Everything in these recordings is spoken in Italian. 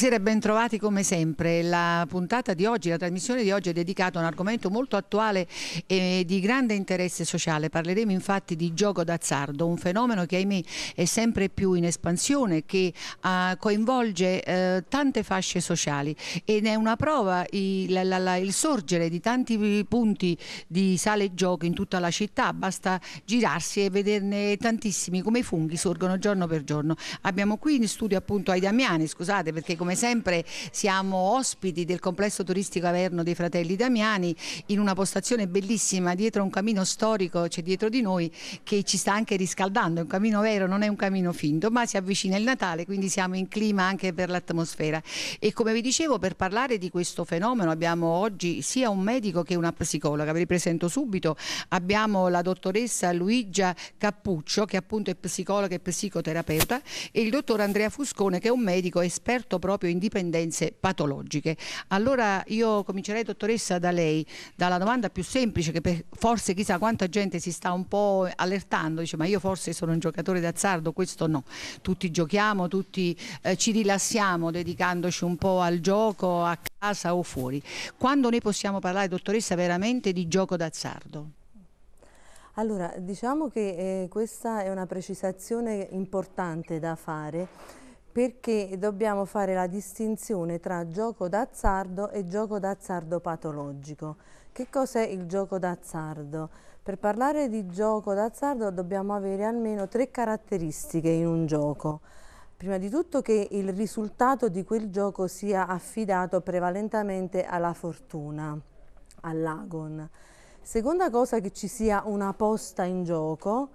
Buonasera e bentrovati come sempre. La puntata di oggi, la trasmissione di oggi è dedicata a un argomento molto attuale e di grande interesse sociale. Parleremo infatti di gioco d'azzardo, un fenomeno che ahimè è sempre più in espansione, che eh, coinvolge eh, tante fasce sociali ed è una prova il, la, la, il, sorgere di tanti punti di sale e gioco in tutta la città. Basta girarsi e vederne tantissimi come i funghi sorgono giorno per giorno. Abbiamo qui in studio appunto ai Damiani, scusate perché come come sempre siamo ospiti del complesso turistico Averno dei Fratelli Damiani in una postazione bellissima dietro un camino storico, c'è cioè dietro di noi, che ci sta anche riscaldando, è un camino vero, non è un camino finto, ma si avvicina il Natale, quindi siamo in clima anche per l'atmosfera. E come vi dicevo, per parlare di questo fenomeno abbiamo oggi sia un medico che una psicologa, ve li presento subito, abbiamo la dottoressa Luigia Cappuccio che appunto è psicologa e psicoterapeuta e il dottor Andrea Fuscone che è un medico esperto proprio proprio in dipendenze patologiche. Allora io comincerei, dottoressa, da lei, dalla domanda più semplice che per, forse chissà quanta gente si sta un po' allertando, dice ma io forse sono un giocatore d'azzardo, questo no. Tutti giochiamo, tutti eh, ci rilassiamo dedicandoci un po' al gioco, a casa o fuori. Quando noi possiamo parlare, dottoressa, veramente di gioco d'azzardo? Allora, diciamo che eh, questa è una precisazione importante da fare perché dobbiamo fare la distinzione tra gioco d'azzardo e gioco d'azzardo patologico. Che cos'è il gioco d'azzardo? Per parlare di gioco d'azzardo dobbiamo avere almeno tre caratteristiche in un gioco. Prima di tutto che il risultato di quel gioco sia affidato prevalentemente alla fortuna, all'agon. Seconda cosa che ci sia una posta in gioco,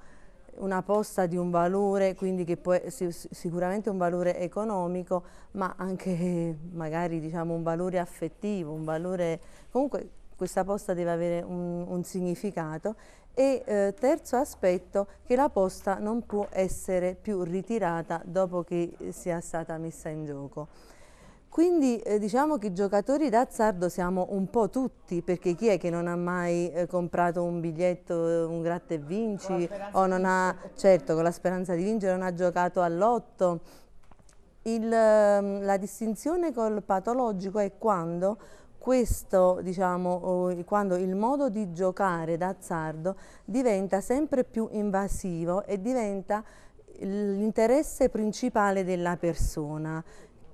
una posta di un valore, quindi che può essere sicuramente un valore economico, ma anche magari diciamo, un valore affettivo, un valore... comunque questa posta deve avere un, un significato e eh, terzo aspetto che la posta non può essere più ritirata dopo che sia stata messa in gioco. Quindi eh, diciamo che giocatori d'azzardo siamo un po' tutti, perché chi è che non ha mai eh, comprato un biglietto, eh, un gratta e vinci, o non ha, certo, con la speranza di vincere, non ha giocato all'otto. Ehm, la distinzione col patologico è quando questo, diciamo, quando il modo di giocare d'azzardo diventa sempre più invasivo e diventa l'interesse principale della persona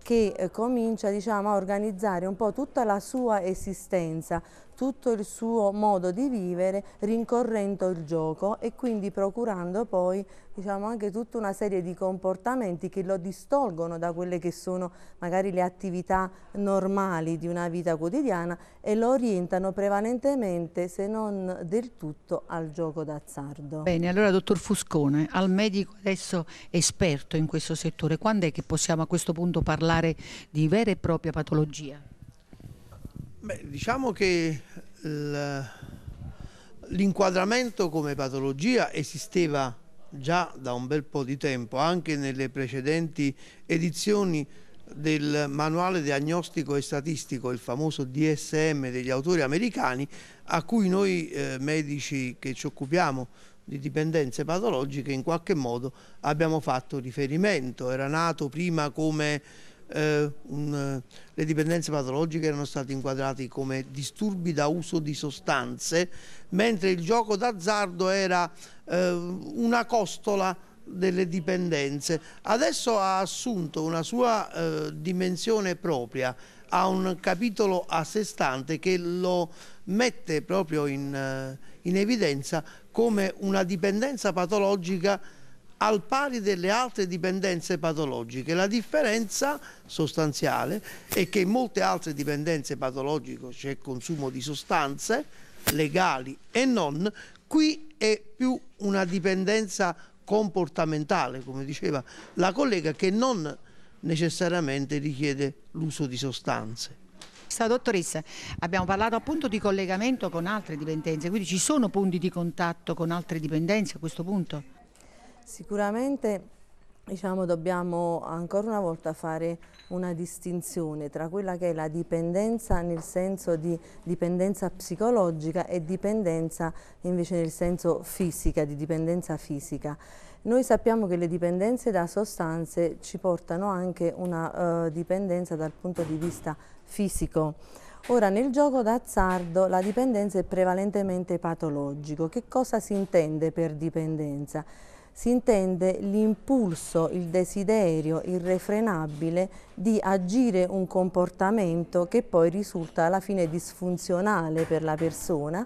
che eh, comincia diciamo, a organizzare un po' tutta la sua esistenza, tutto il suo modo di vivere rincorrendo il gioco e quindi procurando poi diciamo, anche tutta una serie di comportamenti che lo distolgono da quelle che sono magari le attività normali di una vita quotidiana e lo orientano prevalentemente, se non del tutto, al gioco d'azzardo. Bene, allora dottor Fuscone, al medico adesso esperto in questo settore, quando è che possiamo a questo punto parlare parlare di vera e propria patologia? Beh, diciamo che l'inquadramento come patologia esisteva già da un bel po' di tempo, anche nelle precedenti edizioni del manuale diagnostico e statistico, il famoso DSM degli autori americani, a cui noi eh, medici che ci occupiamo di dipendenze patologiche in qualche modo abbiamo fatto riferimento. Era nato prima come eh, un, eh, le dipendenze patologiche erano state inquadrate come disturbi da uso di sostanze, mentre il gioco d'azzardo era eh, una costola delle dipendenze. Adesso ha assunto una sua eh, dimensione propria, ha un capitolo a sé stante che lo mette proprio in, eh, in evidenza come una dipendenza patologica al pari delle altre dipendenze patologiche. La differenza sostanziale è che in molte altre dipendenze patologiche c'è consumo di sostanze legali e non, qui è più una dipendenza comportamentale, come diceva la collega, che non necessariamente richiede l'uso di sostanze. Dottoressa, abbiamo parlato appunto di collegamento con altre dipendenze, quindi ci sono punti di contatto con altre dipendenze a questo punto? Sicuramente diciamo, dobbiamo ancora una volta fare una distinzione tra quella che è la dipendenza nel senso di dipendenza psicologica e dipendenza invece nel senso fisica, di dipendenza fisica. Noi sappiamo che le dipendenze da sostanze ci portano anche una uh, dipendenza dal punto di vista fisico. Ora, nel gioco d'azzardo la dipendenza è prevalentemente patologico. Che cosa si intende per dipendenza? si intende l'impulso, il desiderio irrefrenabile di agire un comportamento che poi risulta alla fine disfunzionale per la persona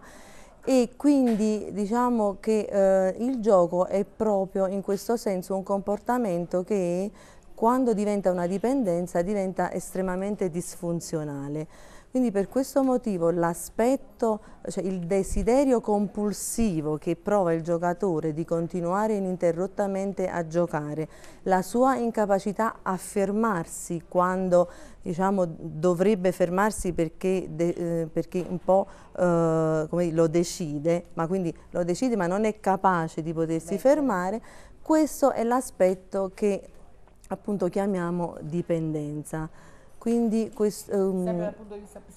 e quindi diciamo che eh, il gioco è proprio in questo senso un comportamento che quando diventa una dipendenza diventa estremamente disfunzionale. Quindi per questo motivo l'aspetto, cioè il desiderio compulsivo che prova il giocatore di continuare ininterrottamente a giocare, la sua incapacità a fermarsi quando diciamo, dovrebbe fermarsi perché, eh, perché un po' eh, come lo decide, ma quindi lo decide ma non è capace di potersi Beh. Certo. fermare, questo è l'aspetto che appunto chiamiamo dipendenza. Quindi questo, um, ehm,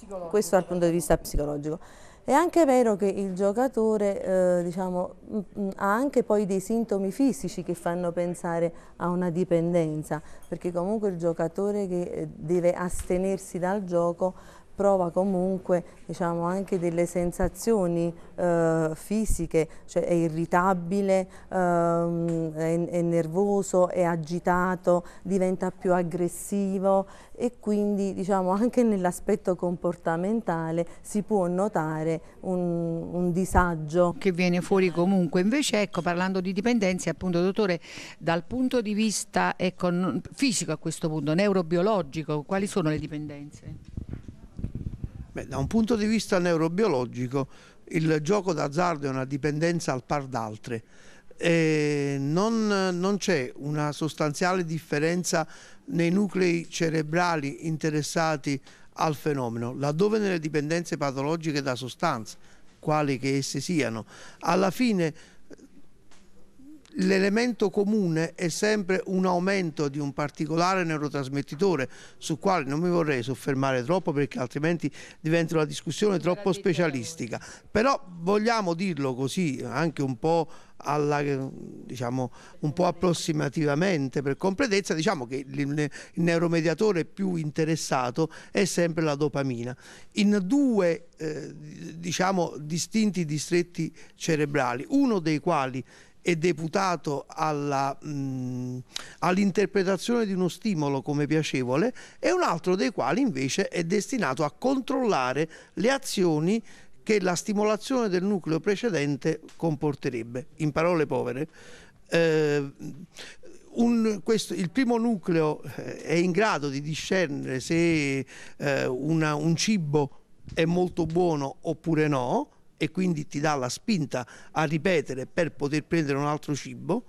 dal questo, dal punto di vista psicologico. È anche vero che il giocatore eh, diciamo, ha anche poi dei sintomi fisici che fanno pensare a una dipendenza, perché comunque il giocatore che eh, deve astenersi dal gioco prova comunque diciamo, anche delle sensazioni eh, fisiche, cioè è irritabile, ehm, è, è, nervoso, è agitato, diventa più aggressivo e quindi diciamo, anche nell'aspetto comportamentale si può notare un, un, disagio. Che viene fuori comunque, invece ecco, parlando di dipendenze appunto dottore, dal punto di vista ecco, fisico a questo punto, neurobiologico, quali sono le dipendenze? Beh, da un punto di vista neurobiologico il gioco d'azzardo è una dipendenza al par d'altre. non, non c'è una sostanziale differenza nei nuclei cerebrali interessati al fenomeno, laddove nelle dipendenze patologiche da sostanze, quali che esse siano. Alla fine L'elemento comune è sempre un aumento di un particolare neurotrasmettitore su quale non mi vorrei soffermare troppo perché altrimenti diventa una discussione troppo specialistica. Però vogliamo dirlo così anche un po' alla, diciamo, un po' approssimativamente per completezza, diciamo che il neuromediatore più interessato è sempre la dopamina. In due eh, diciamo, distinti distretti cerebrali, uno dei quali è deputato all'interpretazione all di uno stimolo come piacevole e un altro dei quali invece è destinato a controllare le azioni che la stimolazione del nucleo precedente comporterebbe. In parole povere, eh, un, questo, il primo nucleo eh, è in grado di discernere se eh, una, un cibo è molto buono oppure no, e quindi ti dà la spinta a ripetere per poter prendere un altro cibo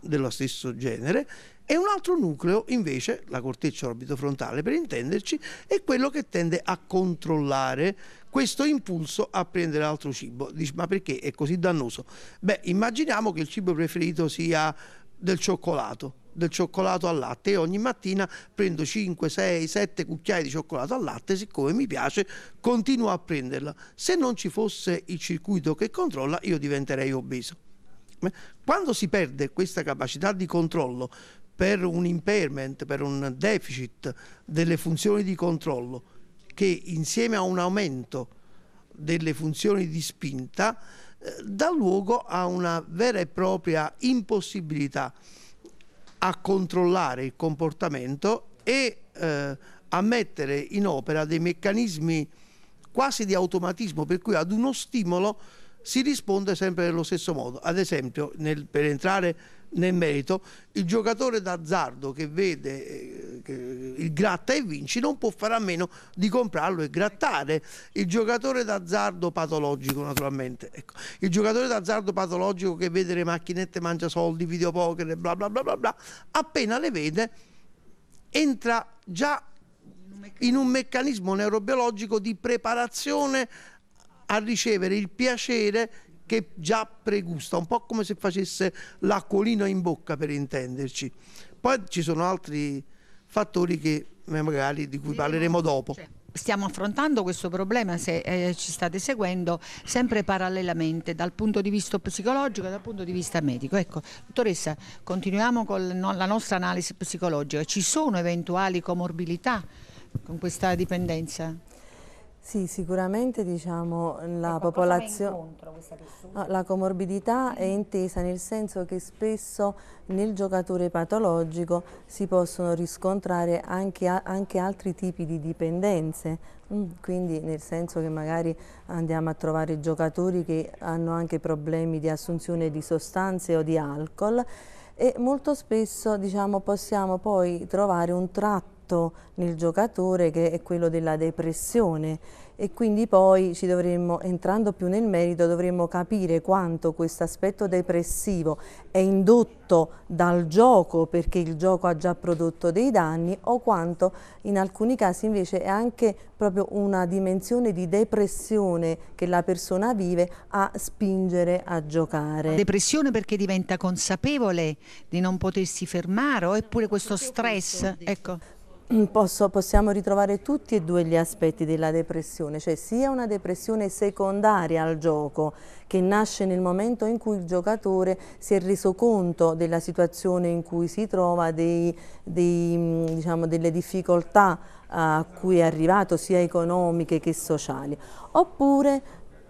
dello stesso genere e un altro nucleo invece, la corteccia orbitofrontale per intenderci, è quello che tende a controllare questo impulso a prendere altro cibo. Dici ma perché è così dannoso? Beh immaginiamo che il cibo preferito sia del cioccolato del cioccolato al latte e ogni mattina prendo 5, 6, 7 cucchiai di cioccolato al latte, siccome mi piace continuo a prenderla. Se non ci fosse il circuito che controlla io diventerei obeso. Eh, quando si perde questa capacità di controllo per un impairment, per un deficit delle funzioni di controllo, che insieme a un aumento delle funzioni di spinta, eh, dà luogo a una vera e propria impossibilità a controllare il comportamento e eh, a mettere in opera dei meccanismi quasi di automatismo per cui ad uno stimolo si risponde sempre nello stesso modo. Ad esempio, nel, per entrare nel merito, il giocatore d'azzardo che vede eh, il gratta e vinci non può fare a meno di comprarlo e grattare. Il giocatore d'azzardo patologico naturalmente, ecco. il giocatore d'azzardo patologico che vede le macchinette mangia soldi, videopoker e bla bla bla bla bla, appena le vede entra già in un meccanismo neurobiologico di preparazione a ricevere il piacere che già pregusta, un po' come se facesse l'acquolina in bocca per intenderci. Poi ci sono altri fattori che eh, magari di cui parleremo dopo. Stiamo affrontando questo problema, se eh, ci state seguendo, sempre parallelamente dal punto di vista psicologico e dal punto di vista medico. Ecco, dottoressa, continuiamo con la nostra analisi psicologica. Ci sono eventuali comorbilità con questa dipendenza? Sì, sicuramente diciamo, la ecco, popolazione... No, ah, la comorbidità è intesa nel senso che spesso nel giocatore patologico si possono riscontrare anche, anche altri tipi di dipendenze, mm, quindi nel senso che magari andiamo a trovare giocatori che hanno anche problemi di assunzione di sostanze o di alcol e molto spesso diciamo, possiamo poi trovare un tratto effetto nel giocatore che è quello della depressione e quindi poi ci dovremmo, entrando più nel merito, dovremmo capire quanto questo aspetto depressivo è indotto dal gioco perché il gioco ha già prodotto dei danni o quanto in alcuni casi invece è anche proprio una dimensione di depressione che la persona vive a spingere a giocare. Depressione perché diventa consapevole di non potersi fermare oppure questo stress? Ecco. Mm, posso, possiamo ritrovare tutti e due gli aspetti della depressione, cioè sia una depressione secondaria al gioco che nasce nel momento in cui il giocatore si è reso conto della situazione in cui si trova, dei, dei, mm, diciamo, delle difficoltà a cui è arrivato sia economiche che sociali, oppure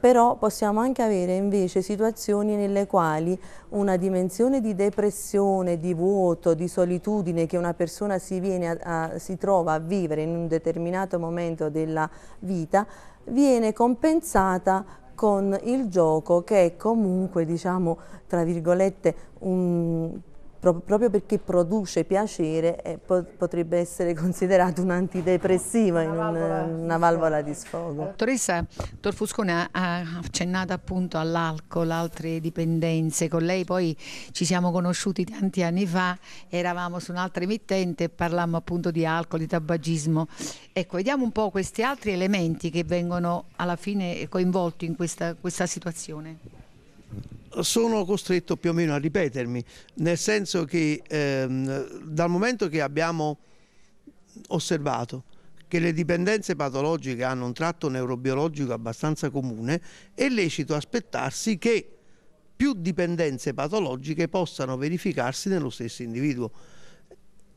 però possiamo anche avere invece situazioni nelle quali una dimensione di depressione, di vuoto, di solitudine che una persona si, a, a, si trova a vivere in un determinato momento della vita viene compensata con il gioco che è comunque, diciamo, tra virgolette, un pro proprio perché produce piacere eh, po potrebbe essere considerato un antidepressivo, una, un, valvola, una valvola di sfogo. Dottoressa, Torfuscone ha accennato appunto all'alcol, altre dipendenze, con lei poi ci siamo conosciuti tanti anni fa, eravamo su un'altra emittente e parlavamo appunto di alcol, di tabagismo. Ecco, vediamo un po' questi altri elementi che vengono alla fine coinvolti in questa, questa situazione sono costretto più o meno a ripetermi, nel senso che ehm, dal momento che abbiamo osservato che le dipendenze patologiche hanno un tratto neurobiologico abbastanza comune, è lecito aspettarsi che più dipendenze patologiche possano verificarsi nello stesso individuo.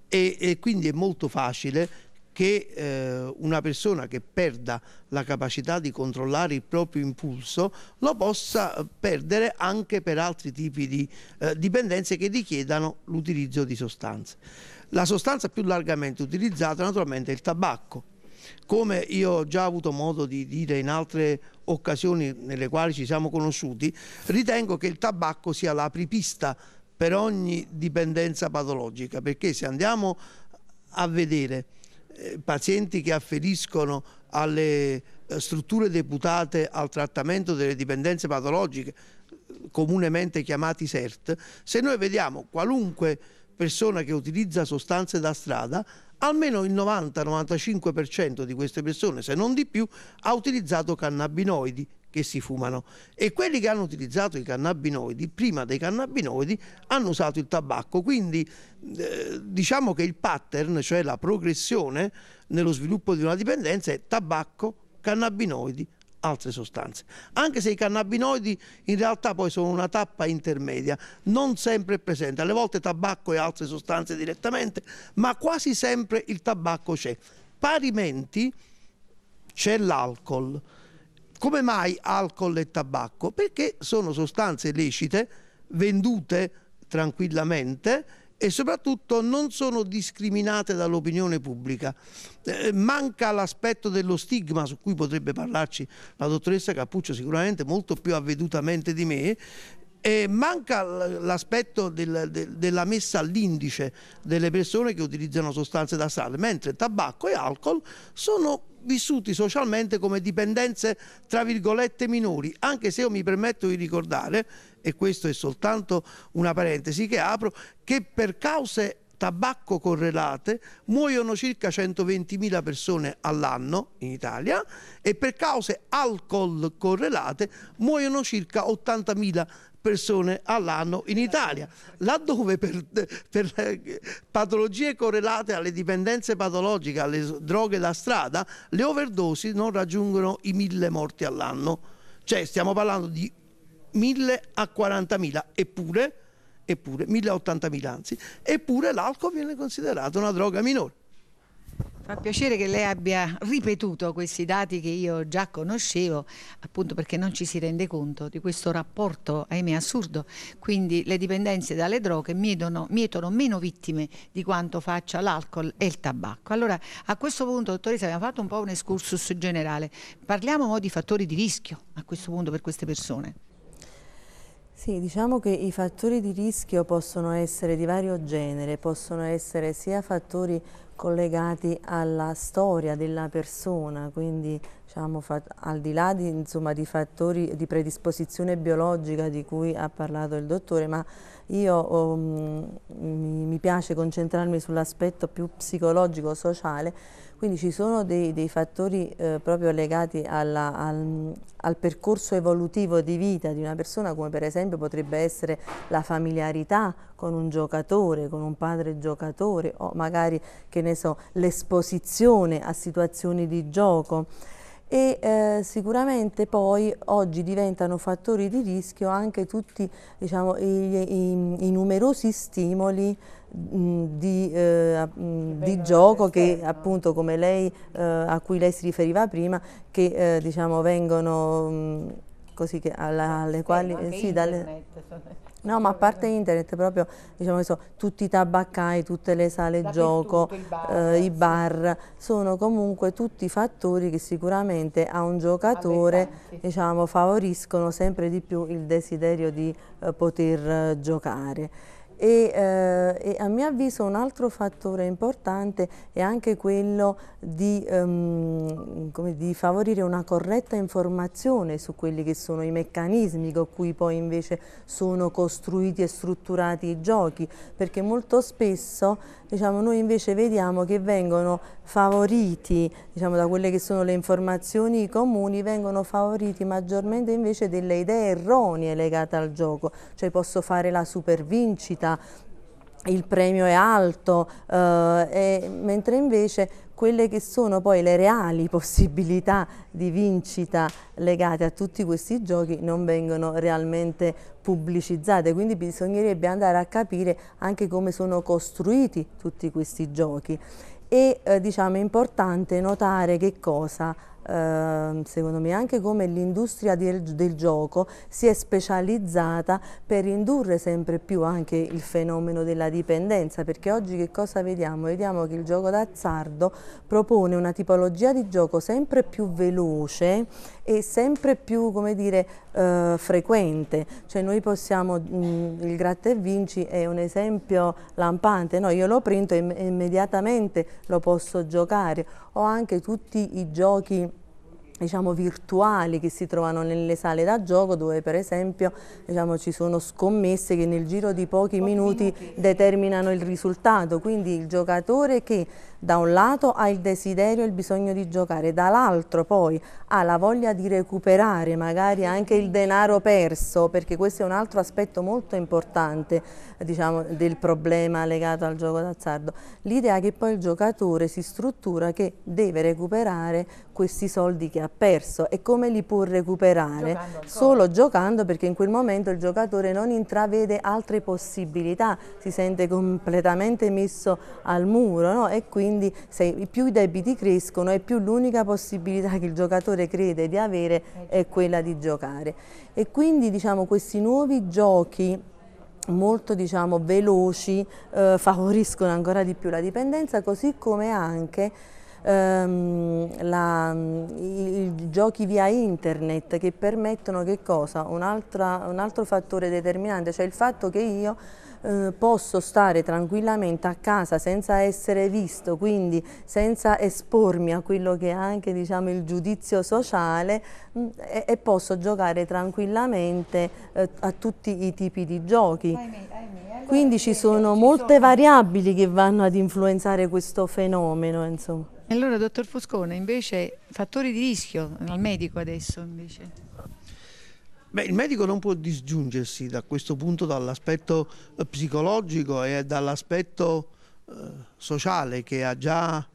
E, e quindi è molto facile che eh, una persona che perda la capacità di controllare il proprio impulso lo possa eh, perdere anche per altri tipi di eh, dipendenze che richiedano l'utilizzo di sostanze. La sostanza più largamente utilizzata naturalmente è il tabacco. Come io ho già avuto modo di dire in altre occasioni nelle quali ci siamo conosciuti, ritengo che il tabacco sia l'apripista per ogni dipendenza patologica, perché se andiamo a vedere eh, pazienti che afferiscono alle eh, strutture deputate al trattamento delle dipendenze patologiche, comunemente chiamati SERT, se noi vediamo qualunque persona che utilizza sostanze da strada, almeno il 90-95% di queste persone, se non di più, ha utilizzato cannabinoidi che si fumano e quelli che hanno utilizzato i cannabinoidi, prima dei cannabinoidi, hanno usato il tabacco. Quindi eh, diciamo che il pattern, cioè la progressione nello sviluppo di una dipendenza è tabacco, cannabinoidi, altre sostanze. Anche se i cannabinoidi in realtà poi sono una tappa intermedia, non sempre presente, alle volte tabacco e altre sostanze direttamente, ma quasi sempre il tabacco c'è. Parimenti c'è l'alcol. Come mai alcol e tabacco? Perché sono sostanze lecite, vendute tranquillamente e soprattutto non sono discriminate dall'opinione pubblica. Eh, manca l'aspetto dello stigma su cui potrebbe parlarci la dottoressa Cappuccio sicuramente molto più avvedutamente di me, e manca l'aspetto del, del, della messa all'indice delle persone che utilizzano sostanze da sale, mentre tabacco e alcol sono vissuti socialmente come dipendenze tra virgolette minori, anche se io mi permetto di ricordare, e questo è soltanto una parentesi che apro, che per cause tabacco correlate muoiono circa 120.000 persone all'anno in Italia e per cause alcol correlate muoiono circa 80.000 persone persone all'anno in Italia, laddove per, per patologie correlate alle dipendenze patologiche, alle droghe da strada, le overdosi non raggiungono i mille morti all'anno. Cioè stiamo parlando di 1000 a 40.000, eppure, eppure 1080.000 anzi, eppure l'alcol viene considerato una droga minore. Fa piacere che lei abbia ripetuto questi dati che io già conoscevo, appunto perché non ci si rende conto di questo rapporto, ahimè, assurdo. Quindi le dipendenze dalle droghe mietono, mietono meno vittime di quanto faccia l'alcol e il tabacco. Allora, a questo punto, dottoressa, abbiamo fatto un po' un excursus generale. Parliamo ora di fattori di rischio a questo punto per queste persone. Sì, diciamo che i fattori di rischio possono essere di vario genere, possono essere sia fattori collegati alla storia della persona, quindi diciamo, al di là di, insomma, di, fattori di predisposizione biologica di cui ha parlato il dottore, ma io um, mi piace concentrarmi sull'aspetto più psicologico-sociale, quindi ci sono dei, dei fattori eh, proprio legati alla, al, al, percorso evolutivo di vita di una persona come per esempio potrebbe essere la familiarità con un giocatore, con un padre giocatore o magari che ne so, l'esposizione a situazioni di gioco e eh, sicuramente poi oggi diventano fattori di rischio anche tutti diciamo, i, i, i, numerosi stimoli di, eh, di gioco che appunto come lei, eh, a cui lei si riferiva prima, che eh, diciamo, vengono... Mh, così che alla, alle quali... Eh, sì, dalle, No, ma a parte internet, proprio diciamo, so, tutti i tabaccai, tutte le sale da gioco, tutto, i, bar, eh, i bar, sono comunque tutti fattori che sicuramente a un giocatore diciamo, favoriscono sempre di più il desiderio di eh, poter eh, giocare. E, eh, e, a mio avviso un altro fattore importante è anche quello di, um, di, favorire una corretta informazione su quelli che sono i meccanismi con cui poi invece sono costruiti e strutturati i giochi, perché molto spesso diciamo, noi invece vediamo che vengono favoriti diciamo, da quelle che sono le informazioni comuni, vengono favoriti maggiormente invece delle idee erronee legate al gioco, cioè posso fare la supervincita, vita, il premio è alto, eh, e, mentre invece quelle che sono poi le reali possibilità di vincita legate a tutti questi giochi non vengono realmente pubblicizzate, quindi bisognerebbe andare a capire anche come sono costruiti tutti questi giochi. E eh, diciamo è importante notare che cosa Ehm, secondo me anche come l'industria del, del, gioco si è specializzata per indurre sempre più anche il fenomeno della dipendenza perché oggi che cosa vediamo? Vediamo che il gioco d'azzardo propone una tipologia di gioco sempre più veloce e sempre più come dire eh, frequente cioè noi possiamo mh, mm, il gratta e vinci è un esempio lampante no? io lo printo e immediatamente lo posso giocare o anche tutti i giochi diciamo, virtuali che si trovano nelle sale da gioco dove per esempio diciamo, ci sono scommesse che nel giro di pochi, pochi minuti, minuti determinano il risultato, quindi il giocatore che da un lato ha il desiderio e il bisogno di giocare, dall'altro poi ha la voglia di recuperare magari anche il denaro perso, perché questo è un altro aspetto molto importante diciamo, del problema legato al gioco d'azzardo. L'idea che poi il giocatore si struttura che deve recuperare questi soldi che ha perso e come li può recuperare? Giocando Solo giocando perché in quel momento il giocatore non intravede altre possibilità, si sente completamente messo al muro no? e quindi quindi se più i debiti crescono e più l'unica possibilità che il giocatore crede di avere è quella di giocare. E quindi diciamo, questi nuovi giochi molto diciamo, veloci eh, favoriscono ancora di più la dipendenza così come anche ehm, la, i, i, giochi via internet che permettono che cosa? Un, altra, un altro fattore determinante, cioè il fatto che io eh, posso stare tranquillamente a casa senza essere visto, quindi senza espormi a quello che è anche diciamo, il giudizio sociale mh, mm, e, e, posso giocare tranquillamente eh, a tutti i tipi di giochi. Quindi ci sono molte variabili che vanno ad influenzare questo fenomeno. Insomma. Allora, dottor Foscone, invece fattori di rischio al medico adesso invece? Beh, il medico non può disgiungersi da questo punto dall'aspetto eh, psicologico e dall'aspetto eh, sociale che ha già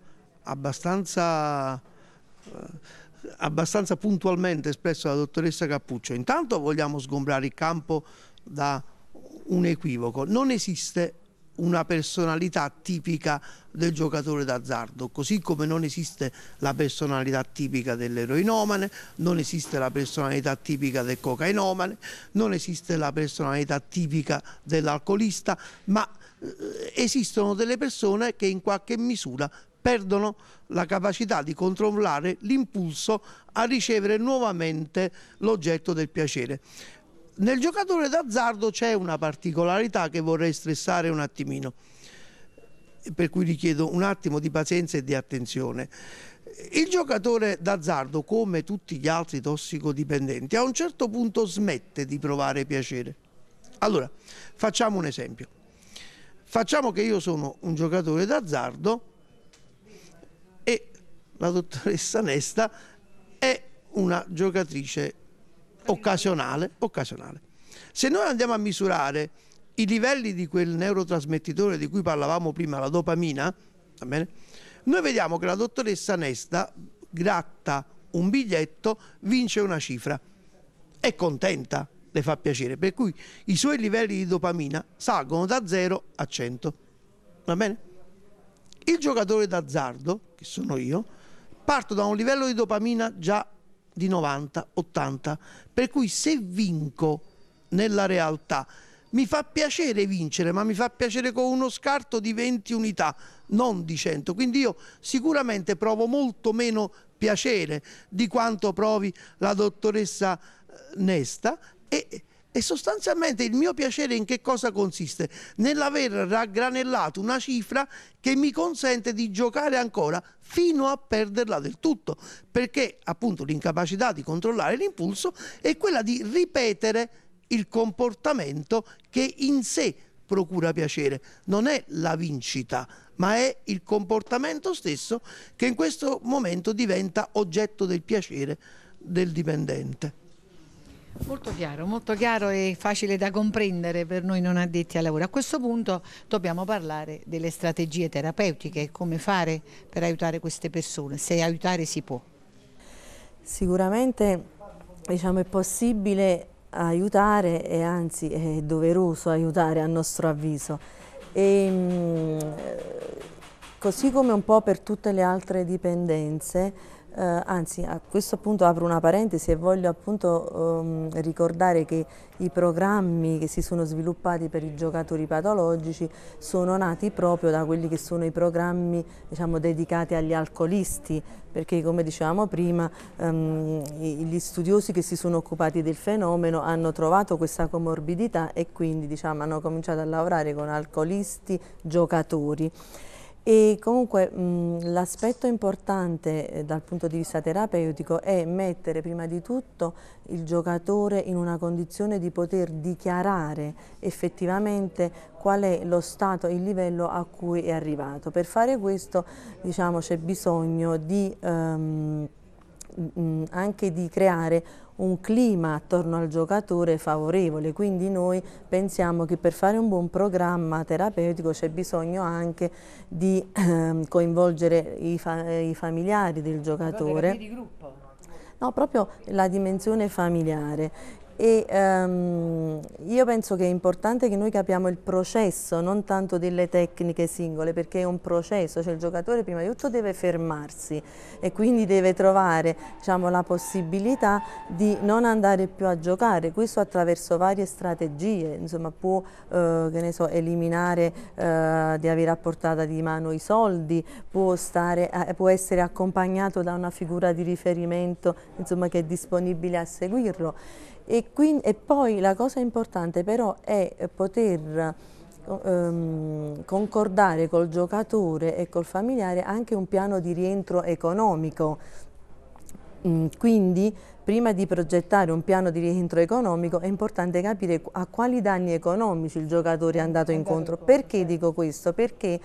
abbastanza, eh, abbastanza puntualmente espresso la dottoressa Cappuccio. Intanto vogliamo sgombrare il campo da un equivoco. Non esiste una personalità tipica del giocatore d'azzardo, così come non esiste la personalità tipica dell'eroinomane, non esiste la personalità tipica del cocainomane, non esiste la personalità tipica dell'alcolista, ma eh, esistono delle persone che in qualche misura perdono la capacità di controllare l'impulso a ricevere nuovamente l'oggetto del piacere. Nel giocatore d'azzardo c'è una particolarità che vorrei stressare un attimino, per cui richiedo un attimo di pazienza e di attenzione. Il giocatore d'azzardo, come tutti gli altri tossicodipendenti, a un certo punto smette di provare piacere. Allora, facciamo un esempio. Facciamo che io sono un giocatore d'azzardo e la dottoressa Nesta è una giocatrice occasionale, occasionale. Se noi andiamo a misurare i livelli di quel neurotrasmettitore di cui parlavamo prima, la dopamina, va bene? noi vediamo che la dottoressa Nesta gratta un biglietto, vince una cifra, è contenta, le fa piacere, per cui i suoi livelli di dopamina salgono da 0 a 100. Va bene? Il giocatore d'azzardo, che sono io, parto da un livello di dopamina già di 90-80. Per cui se vinco nella realtà mi fa piacere vincere, ma mi fa piacere con uno scarto di 20 unità, non di 100. Quindi io sicuramente provo molto meno piacere di quanto provi la dottoressa eh, Nesta e e sostanzialmente il mio piacere in che cosa consiste? Nell'aver raggranellato una cifra che mi consente di giocare ancora fino a perderla del tutto, perché appunto l'incapacità di controllare l'impulso è quella di ripetere il comportamento che in sé procura piacere, non è la vincita, ma è il comportamento stesso che in questo momento diventa oggetto del piacere del dipendente. Molto chiaro, molto chiaro e facile da comprendere per noi non addetti al lavoro. A questo punto dobbiamo parlare delle strategie terapeutiche, come fare per aiutare queste persone, se aiutare si può. Sicuramente diciamo, è possibile aiutare e anzi è doveroso aiutare a nostro avviso. E, mm, così come un po' per tutte le altre dipendenze, eh, anzi, a questo punto apro una parentesi e voglio appunto ehm, ricordare che i programmi che si sono sviluppati per i giocatori patologici sono nati proprio da quelli che sono i programmi diciamo, dedicati agli alcolisti, perché come dicevamo prima ehm, gli studiosi che si sono occupati del fenomeno hanno trovato questa comorbidità e quindi diciamo, hanno cominciato a lavorare con alcolisti, giocatori. E comunque l'aspetto importante eh, dal punto di vista terapeutico è mettere prima di tutto il giocatore in una condizione di poter dichiarare effettivamente qual è lo stato, il livello a cui è arrivato. Per fare questo diciamo, c'è bisogno di... Ehm, mh, anche di creare un clima attorno al giocatore favorevole, quindi noi pensiamo che per fare un buon programma terapeutico c'è bisogno anche di ehm, coinvolgere i, fa i, familiari del giocatore. No, proprio la dimensione familiare e, um, io penso che è importante che noi capiamo il processo, non tanto delle tecniche singole, perché è un processo, cioè il giocatore prima di tutto deve fermarsi e quindi deve trovare diciamo, la possibilità di non andare più a giocare, questo attraverso varie strategie, insomma può eh, so, eliminare eh, di avere a portata di mano i soldi, può, stare, eh, può essere accompagnato da una figura di riferimento insomma, che è disponibile a seguirlo e, quindi, e poi la cosa importante però è poter ehm, concordare col giocatore e col familiare anche un piano di rientro economico. Mm, quindi prima di progettare un piano di rientro economico è importante capire a quali danni economici il giocatore è andato incontro. Perché certo. dico questo? Perché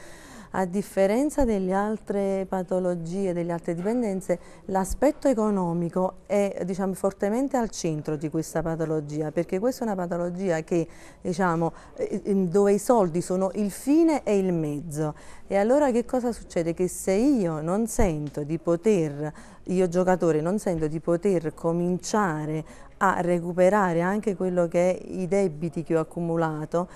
a differenza delle altre patologie, delle altre dipendenze, l'aspetto economico è diciamo, fortemente al centro di questa patologia, perché questa è una patologia che, diciamo, eh, dove i soldi sono il fine e il mezzo. E allora che cosa succede? Che se io non sento di poter, io giocatore non sento di poter cominciare a recuperare anche quello che è i debiti che ho accumulato,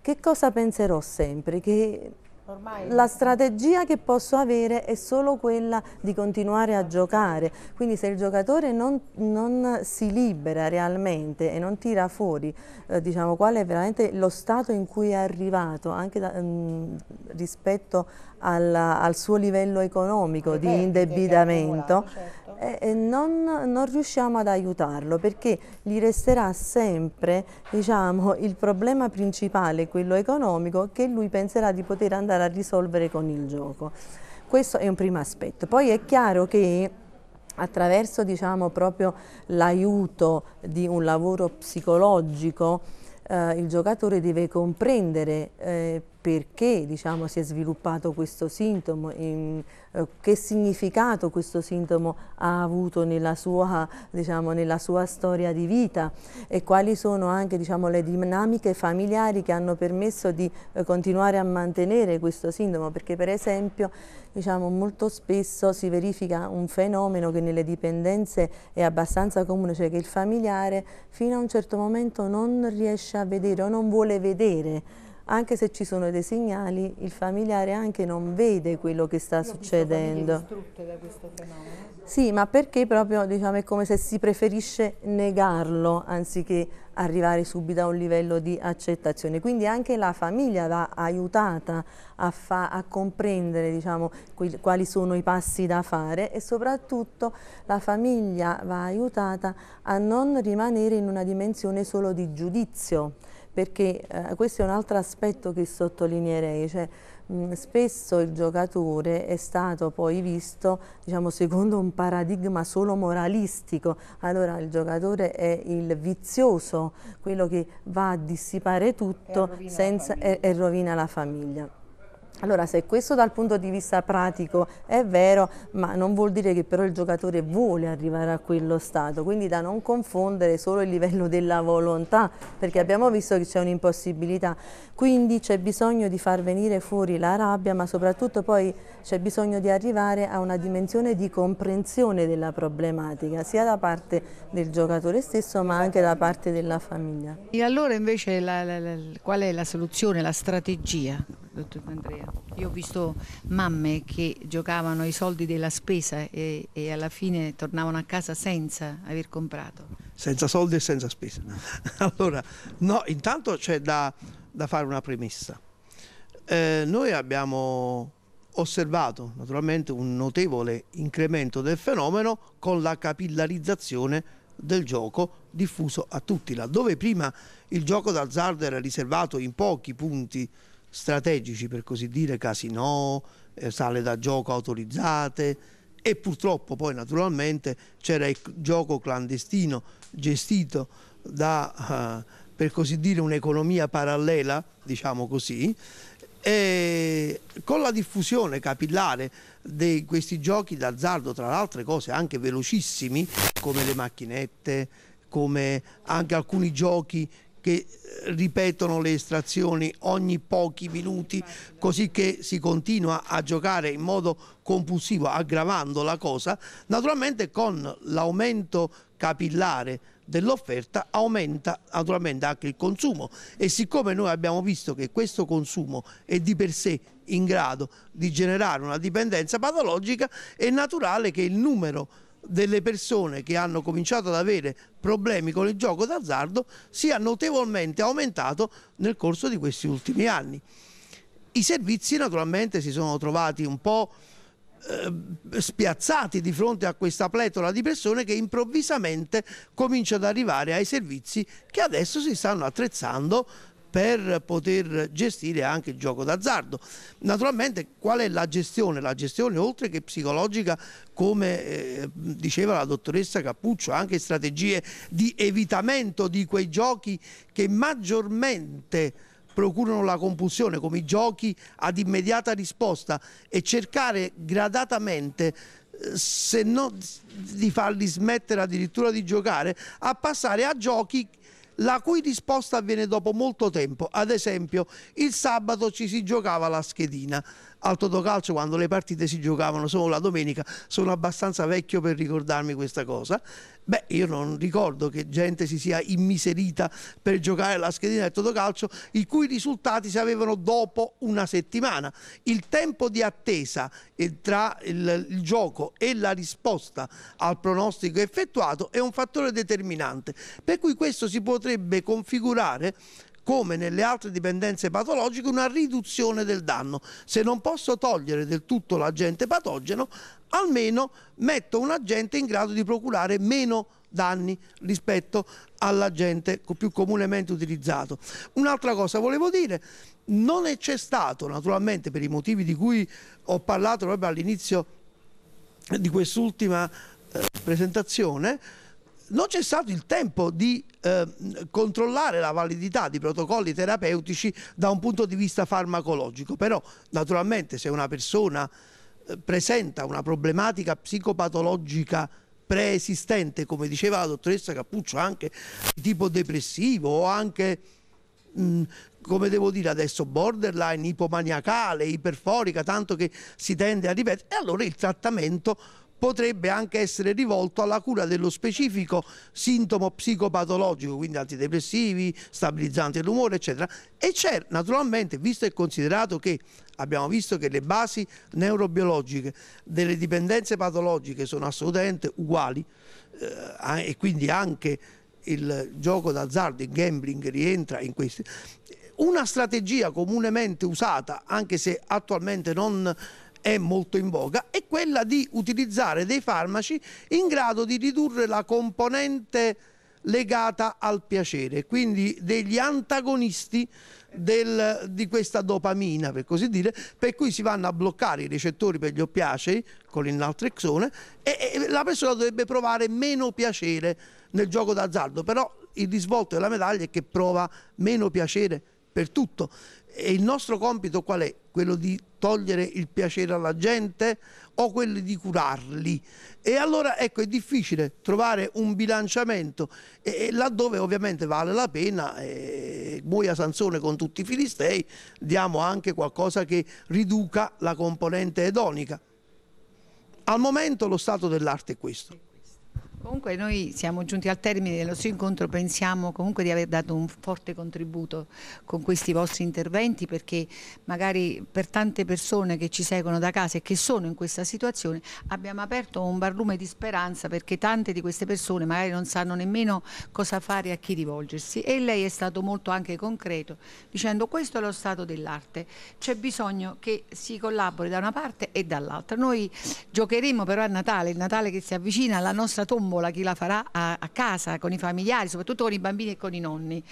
che cosa penserò sempre? Che Ormai. La strategia che posso avere è solo quella di continuare a giocare, quindi se il giocatore non, non si libera realmente e non tira fuori eh, diciamo, qual è veramente lo stato in cui è arrivato anche da, mh, mm, rispetto al, al, suo livello economico di indebitamento, eh, non, non, riusciamo ad aiutarlo perché gli resterà sempre diciamo, il problema principale, quello economico, che lui penserà di poter andare a risolvere con il gioco. Questo è un primo aspetto. Poi è chiaro che attraverso diciamo, proprio l'aiuto di un lavoro psicologico eh, il giocatore deve comprendere eh, perché diciamo, si è sviluppato questo sintomo, in, eh, che significato questo sintomo ha avuto nella sua, diciamo, nella sua storia di vita e quali sono anche diciamo, le dinamiche familiari che hanno permesso di eh, continuare a mantenere questo sintomo, perché per esempio diciamo, molto spesso si verifica un fenomeno che nelle dipendenze è abbastanza comune, cioè che il familiare fino a un certo momento non riesce a vedere o non vuole vedere anche se ci sono dei segnali, il familiare anche non vede quello che sta Io succedendo. distrutte da questo fenomeno. Sì, ma perché proprio diciamo, è come se si preferisce negarlo anziché arrivare subito a un livello di accettazione. Quindi anche la famiglia va aiutata a, a comprendere diciamo, quali sono i passi da fare e soprattutto la famiglia va aiutata a non rimanere in una dimensione solo di giudizio perché eh, questo è un altro aspetto che sottolineerei, cioè, spesso il giocatore è stato poi visto diciamo, secondo un paradigma solo moralistico, allora il giocatore è il vizioso, quello che va a dissipare tutto e, rovina senza, e, e rovina la famiglia. Allora, se questo dal punto di vista pratico è vero, ma non vuol dire che però il giocatore vuole arrivare a quello stato, quindi da non confondere solo il livello della volontà, perché abbiamo visto che c'è un'impossibilità. Quindi c'è bisogno di far venire fuori la rabbia, ma soprattutto poi c'è bisogno di arrivare a una dimensione di comprensione della problematica, sia da parte del giocatore stesso, ma anche da parte della famiglia. E allora invece la, la, la, qual è la soluzione, la strategia, dottor Andrea? Io ho visto mamme che giocavano i soldi della spesa e, e alla fine tornavano a casa senza aver comprato. Senza soldi e senza spesa. Allora, no, intanto c'è da, da, fare una premessa. Eh, noi abbiamo osservato naturalmente un notevole incremento del fenomeno con la capillarizzazione del gioco diffuso a tutti, laddove prima il gioco d'azzardo era riservato in pochi punti strategici per così dire, casino, eh, sale da gioco autorizzate e purtroppo poi naturalmente c'era il gioco clandestino gestito da uh, per così dire un'economia parallela, diciamo così, e con la diffusione capillare di questi giochi d'azzardo, tra le altre cose anche velocissimi, come le macchinette, come anche alcuni giochi che eh, ripetono le estrazioni ogni pochi minuti così che si continua a giocare in modo compulsivo aggravando la cosa naturalmente con l'aumento capillare dell'offerta aumenta naturalmente anche il consumo e siccome noi abbiamo visto che questo consumo è di per sé in grado di generare una dipendenza patologica è naturale che il numero delle persone che hanno cominciato ad avere problemi con il gioco d'azzardo sia notevolmente aumentato nel corso di questi ultimi anni. I servizi naturalmente si sono trovati un po' eh, spiazzati di fronte a questa pletora di persone che improvvisamente comincia ad arrivare ai servizi che adesso si stanno attrezzando per poter gestire anche il gioco d'azzardo. Naturalmente qual è la gestione? La gestione oltre che psicologica come eh, diceva la dottoressa Cappuccio, anche strategie di evitamento di quei giochi che maggiormente procurano la compulsione come i giochi ad immediata risposta e cercare gradatamente eh, se non di farli smettere addirittura di giocare a passare a giochi che la cui risposta avviene dopo molto tempo. Ad esempio, il sabato ci si giocava la schedina al Totocalcio quando le partite si giocavano solo la domenica, sono abbastanza vecchio per ricordarmi questa cosa. Beh, io non ricordo che gente si sia immiserita per giocare alla schedina del Totocalcio, i cui risultati si avevano dopo una settimana. Il tempo di attesa eh, tra il, il gioco e la risposta al pronostico effettuato è un fattore determinante, per cui questo si potrebbe configurare come nelle altre dipendenze patologiche, una riduzione del danno. Se non posso togliere del tutto l'agente patogeno, almeno metto un agente in grado di procurare meno danni rispetto all'agente più comunemente utilizzato. Un'altra cosa volevo dire, non c'è stato naturalmente per i motivi di cui ho parlato proprio all'inizio di quest'ultima eh, presentazione, non c'è stato il tempo di eh, controllare la validità di protocolli terapeutici da un punto di vista farmacologico, però naturalmente se una persona eh, presenta una problematica psicopatologica preesistente, come diceva la dottoressa Cappuccio, anche di tipo depressivo o anche mh, mm, come devo dire adesso, borderline, ipomaniacale, iperforica, tanto che si tende a ripetere, e allora il trattamento potrebbe anche essere rivolto alla cura dello specifico sintomo psicopatologico, quindi antidepressivi, stabilizzanti dell'umore, eccetera. E c'è naturalmente, visto e considerato che abbiamo visto che le basi neurobiologiche delle dipendenze patologiche sono assolutamente uguali eh, e quindi anche il gioco d'azzardo, il gambling rientra in questi. Una strategia comunemente usata, anche se attualmente non è molto in voga, è quella di utilizzare dei farmaci in grado di ridurre la componente legata al piacere, quindi degli antagonisti del, di questa dopamina, per così dire, per cui si vanno a bloccare i recettori per gli oppiacei con l'inaltrexone e, e la persona dovrebbe provare meno piacere nel gioco d'azzardo, però il risvolto della medaglia è che prova meno piacere per tutto e il nostro compito qual è? Quello di togliere il piacere alla gente o quello di curarli? E allora ecco è difficile trovare un bilanciamento e, e laddove ovviamente vale la pena, muoia Sansone con tutti i filistei, diamo anche qualcosa che riduca la componente edonica. Al momento lo stato dell'arte è questo. Comunque noi siamo giunti al termine del nostro incontro, pensiamo comunque di aver dato un forte contributo con questi vostri interventi perché magari per tante persone che ci seguono da casa e che sono in questa situazione abbiamo aperto un barlume di speranza perché tante di queste persone magari non sanno nemmeno cosa fare e a chi rivolgersi e lei è stato molto anche concreto dicendo questo è lo stato dell'arte, c'è bisogno che si collabori da una parte e dall'altra. Noi giocheremo però a Natale, il Natale che si avvicina alla nostra tomba tombola chi la farà a, a, casa con i familiari, soprattutto con i bambini e con i nonni.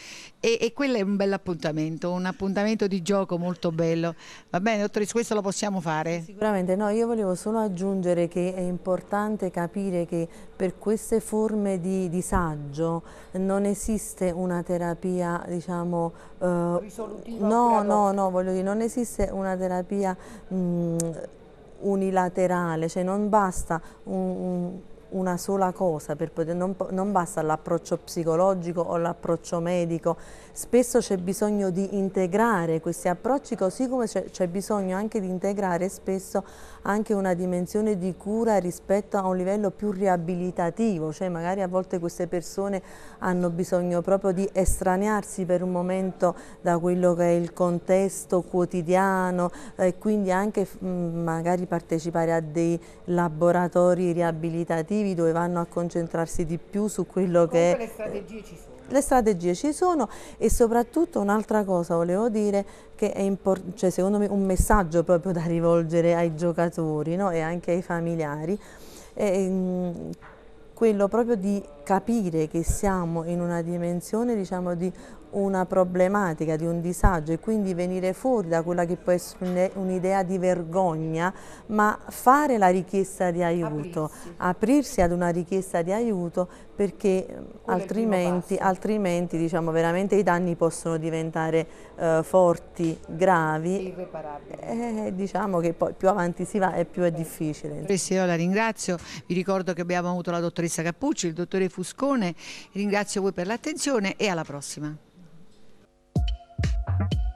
E, e quello è un bel appuntamento, un appuntamento di gioco molto bello. Va bene, dottoressa, questo lo possiamo fare? Sicuramente, no, io volevo solo aggiungere che è importante capire che per queste forme di disagio non esiste una terapia, diciamo, eh, risolutiva. No, no, no, voglio dire, non esiste una terapia mh, mm, unilaterale, cioè non basta un, un una sola cosa, poter, non, non, basta l'approccio psicologico o l'approccio medico, spesso c'è bisogno di integrare questi approcci così come c'è bisogno anche di integrare spesso anche una dimensione di cura rispetto a un livello più riabilitativo, cioè magari a volte queste persone hanno bisogno proprio di estranearsi per un momento da quello che è il contesto quotidiano e eh, quindi anche mh, magari partecipare a dei laboratori riabilitativi obiettivi dove vanno a concentrarsi di più su quello Comunque che... le strategie ci sono. Le strategie ci sono e soprattutto un'altra cosa volevo dire che è importante, cioè secondo me un messaggio proprio da rivolgere ai giocatori no? e anche ai familiari è ehm, quello proprio di capire che siamo in una dimensione diciamo, di una problematica, di un disagio e quindi venire fuori da quella che può essere un'idea di vergogna, ma fare la richiesta di aiuto, aprirsi, aprirsi ad una richiesta di aiuto perché eh, altrimenti, altrimenti diciamo, veramente i danni possono diventare eh, forti, gravi. Irreparabili. E, eh, diciamo che poi più avanti si va e più è Beh. difficile. Professi, io la ringrazio, vi ricordo che abbiamo avuto la dottoressa Cappucci, il dottore Fuscone, ringrazio voi per l'attenzione e alla prossima. Bye.